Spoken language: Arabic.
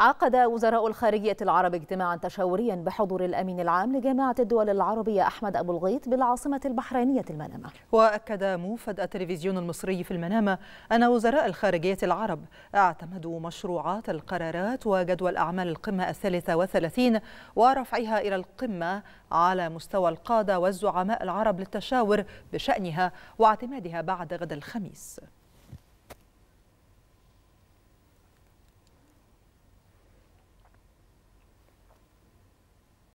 عقد وزراء الخارجية العرب اجتماعا تشاوريا بحضور الأمين العام لجامعة الدول العربية أحمد أبو الغيط بالعاصمة البحرينية المنامة وأكد موفد التلفزيون المصري في المنامة أن وزراء الخارجية العرب اعتمدوا مشروعات القرارات وجدول أعمال القمة الثالثة والثلاثين ورفعها إلى القمة على مستوى القادة والزعماء العرب للتشاور بشأنها واعتمادها بعد غد الخميس